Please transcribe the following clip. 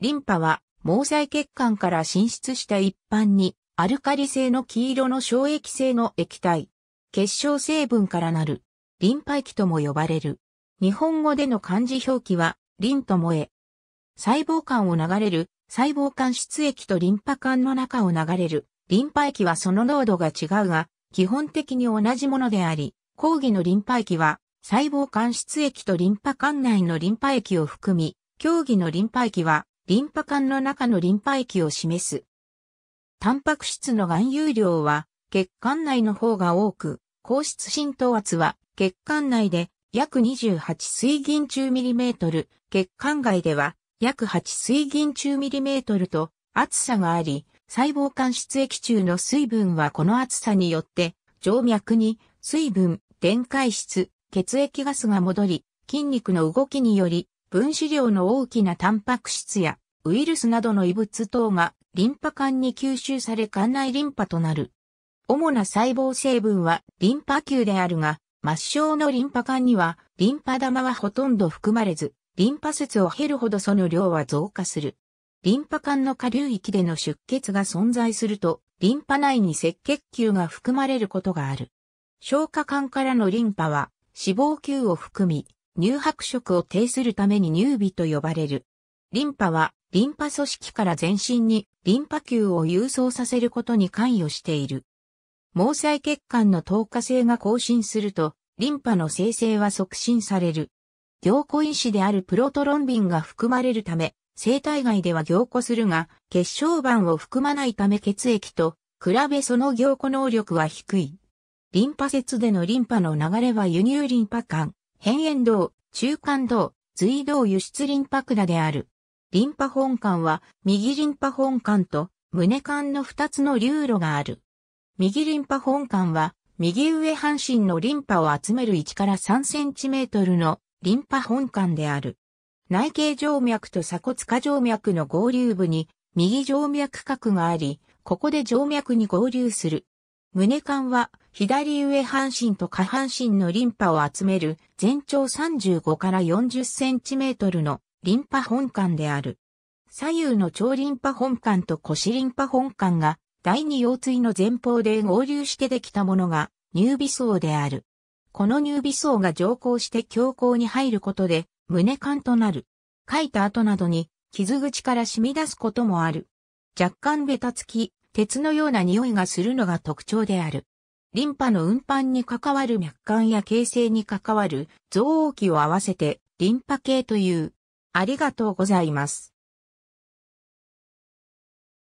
リンパは毛細血管から浸出した一般にアルカリ性の黄色の小液性の液体、結晶成分からなるリンパ液とも呼ばれる。日本語での漢字表記はリンと萌え。細胞間を流れる細胞間出液とリンパ管の中を流れるリンパ液はその濃度が違うが、基本的に同じものであり、抗議のリンパ液は細胞間出液とリンパ管内のリンパ液を含み、競技のリンパ液はリンパ管の中のリンパ液を示す。タンパク質の含有量は血管内の方が多く、硬質浸透圧は血管内で約28水銀中ミリメートル、血管外では約8水銀中ミリメートルと厚さがあり、細胞間出液中の水分はこの厚さによって静脈に水分、電解質、血液ガスが戻り、筋肉の動きにより分子量の大きなタンパク質やウイルスなどの異物等がリンパ管に吸収され管内リンパとなる。主な細胞成分はリンパ球であるが、末梢のリンパ管にはリンパ玉はほとんど含まれず、リンパ節を減るほどその量は増加する。リンパ管の下流域での出血が存在すると、リンパ内に赤血球が含まれることがある。消化管からのリンパは脂肪球を含み、乳白色を呈するために乳尾と呼ばれる。リンパはリンパ組織から全身にリンパ球を郵送させることに関与している。毛細血管の透過性が更新すると、リンパの生成は促進される。凝固因子であるプロトロンビンが含まれるため、生体外では凝固するが、血小板を含まないため血液と比べその凝固能力は低い。リンパ節でのリンパの流れは輸入リンパ管、変炎道、中間道、髄道輸出リンパ管である。リンパ本管は、右リンパ本管と胸管の2つの流路がある。右リンパ本管は、右上半身のリンパを集める1から3センチメートルのリンパ本管である。内径静脈と鎖骨下静脈の合流部に右静脈核があり、ここで静脈に合流する。胸管は左上半身と下半身のリンパを集める全長35から40センチメートルのリンパ本管である。左右の超リンパ本管と腰リンパ本管が第二腰椎の前方で合流してできたものが乳微層である。この乳微層が上行して強口に入ることで胸管となる。書いた後などに傷口から染み出すこともある。若干ベタつき、鉄のような匂いがするのが特徴である。リンパの運搬に関わる脈管や形成に関わる臓器を合わせてリンパ系という。ありがとうございます。